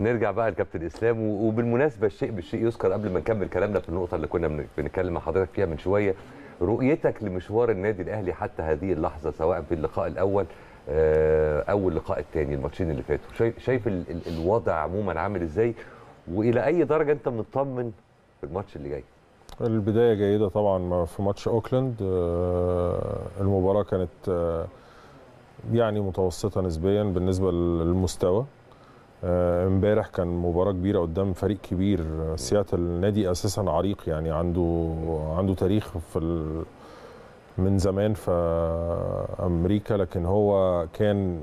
نرجع بقى لكابتن اسلام وبالمناسبه الشيء بالشيء يذكر قبل ما نكمل كلامنا في النقطه اللي كنا بنتكلم مع حضرتك فيها من شويه رؤيتك لمشوار النادي الاهلي حتى هذه اللحظه سواء في اللقاء الاول آه، او اللقاء الثاني الماتشين اللي فاتوا شايف الوضع عموما عامل ازاي والى اي درجه انت مطمن في الماتش اللي جاي البدايه جيده طبعا في ماتش اوكلاند آه، المباراه كانت آه، يعني متوسطه نسبيا بالنسبه للمستوى آه، امبارح كان مباراه كبيره قدام فريق كبير آه، سياتل نادي اساسا عريق يعني عنده عنده تاريخ في ال... من زمان في امريكا لكن هو كان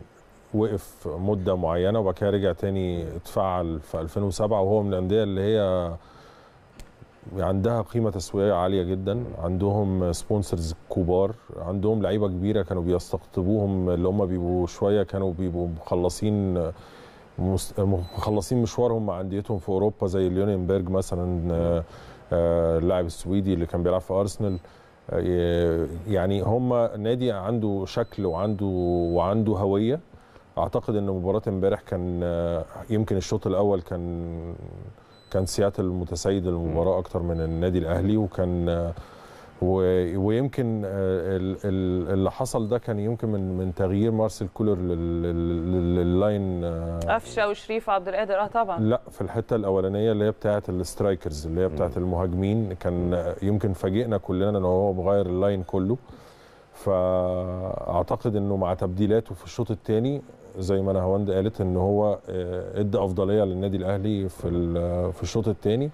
وقف مده معينه وبعد كده رجع تاني اتفعل في 2007 وهو من الانديه اللي هي يعني عندها قيمه تسويقيه عاليه جدا عندهم سبونسرز كبار عندهم لعيبه كبيره كانوا بيستقطبوهم اللي هم بيبقوا شويه كانوا بيبقوا مخلصين مخلصين مشوارهم مع انديتهم في اوروبا زي ليونينبرج مثلا آه، آه، اللاعب السويدي اللي كان بيلعب في ارسنال آه، يعني هم نادي عنده شكل وعنده وعنده هويه اعتقد ان مباراه امبارح كان يمكن الشوط الاول كان كان سياتل متسيد المباراه اكتر من النادي الاهلي وكان ويمكن آه، اللي حصل ده كان يمكن من من تغيير مارسيل كولر لللاين آه، قفشه وشريف عبد القادر اه طبعا لا في الحته الاولانيه اللي هي بتاعه السترايكرز اللي هي بتاعه المهاجمين كان آه، يمكن فاجئنا كلنا ان هو مغير اللاين كله فاعتقد انه مع تبديلاته في الشوط الثاني زي ما نهاوند قالت ان هو ادى افضليه للنادي الاهلي في في الشوط الثاني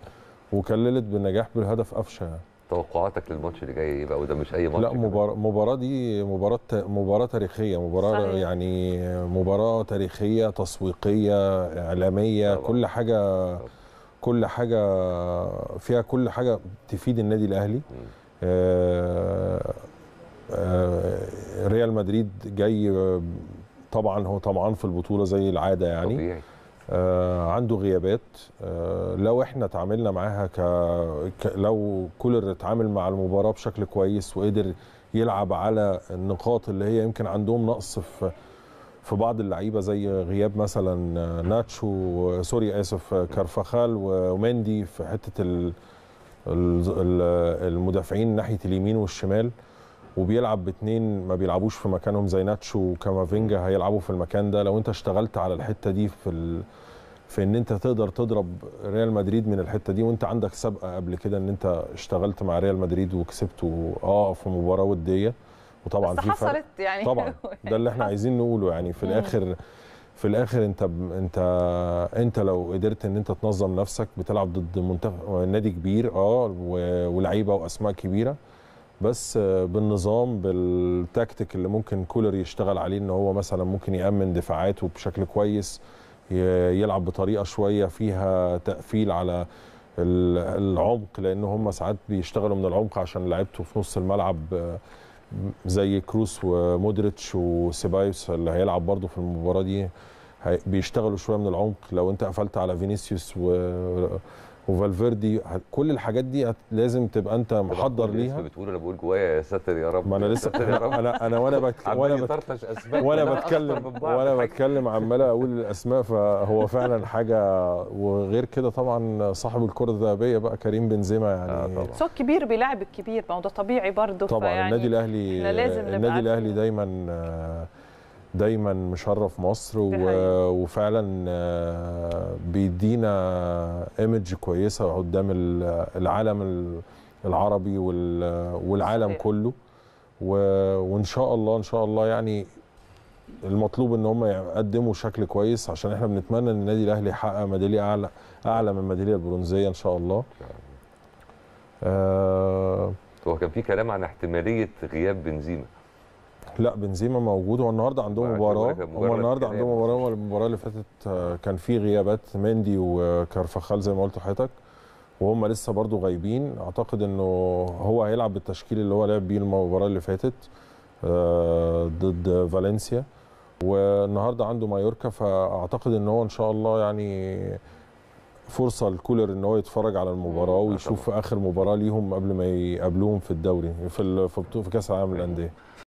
وكللت بالنجاح بالهدف قفشه يعني توقعاتك للماتش اللي جاي يبقى وده مش اي ماتش لا مباراة مباراة دي مباراة مباراة تاريخية مباراة صحيح. يعني مباراة تاريخية تسويقية إعلامية طبعا. كل حاجة طبعا. كل حاجة فيها كل حاجة تفيد النادي الأهلي آه آه ريال مدريد جاي آه، طبعا هو طمعان في البطولة زي العادة يعني طبيعي. آه، عنده غيابات آه، لو احنا تعاملنا معاها ك... ك... لو كولر اتعامل مع المباراه بشكل كويس وقدر يلعب على النقاط اللي هي يمكن عندهم نقص في في بعض اللعيبه زي غياب مثلا ناتشو سوري اسف كارفخال ومندي في حته المدافعين ناحيه اليمين والشمال وبيلعب باتنين ما بيلعبوش في مكانهم زي ناتشو وكافينجا هيلعبوا في المكان ده لو انت اشتغلت على الحته دي في ال... في ان انت تقدر تضرب ريال مدريد من الحته دي وانت عندك سابقه قبل كده ان انت اشتغلت مع ريال مدريد وكسبته اه في مباراه وديه وطبعا بس في حصلت يعني طبعا ده اللي احنا عايزين نقوله يعني في الاخر في الاخر انت انت انت لو قدرت ان انت تنظم نفسك بتلعب ضد منتخب نادي كبير اه ولعيبه واسماء كبيره بس آه، بالنظام بالتكتيك اللي ممكن كولر يشتغل عليه ان هو مثلا ممكن يامن دفاعاته بشكل كويس يلعب بطريقه شويه فيها تقفيل على العمق لان هم ساعات بيشتغلوا من العمق عشان لعيبته في نص الملعب آه، زي كروس ومودريتش وسيبايوس اللي هيلعب برضه في المباراه دي بيشتغلوا شويه من العمق لو انت قفلت على فينيسيوس و وفالفيردي كل الحاجات دي لازم تبقى انت محضر ليها بتقول انا بقول جوايا يا ساتر يا رب ما انا لسه انا انا وانا وانا بطرطش وانا بتكلم وانا بتكلم عمال اقول الاسماء فهو فعلا حاجه وغير كده طبعا صاحب الكره الذهبيه بقى كريم بنزيما آه، يعني آه طبعا صوت كبير بيلاعب الكبير ما هو ده طبيعي برضه طبعا النادي الاهلي النادي الاهلي دايما آه دايما مشرف مصر و... وفعلا آه، بيدينا ايمج كويسه قدام العالم العربي وال... والعالم كله و... وان شاء الله ان شاء الله يعني المطلوب ان هم يقدموا شكل كويس عشان احنا بنتمنى ان النادي الاهلي يحقق ميداليه اعلى اعلى من الميداليه البرونزيه ان شاء الله. آه هو كان في كلام عن احتماليه غياب بنزيما لا بنزيما موجود هو النهارده عندهم آه، مباراه هو النهارده عندهم مباراه والمباراه اللي فاتت آه، كان في غيابات مندي وكارفخال زي ما قلت لحضرتك وهم لسه برضو غايبين اعتقد انه هو هيلعب بالتشكيل اللي هو لعب بيه المباراه اللي فاتت آه، ضد فالنسيا والنهارده عنده مايوركا فاعتقد ان هو ان شاء الله يعني فرصه لكولر ان هو يتفرج على المباراه ويشوف اخر مباراه ليهم قبل ما يقابلوهم في الدوري في في كاس العالم للانديه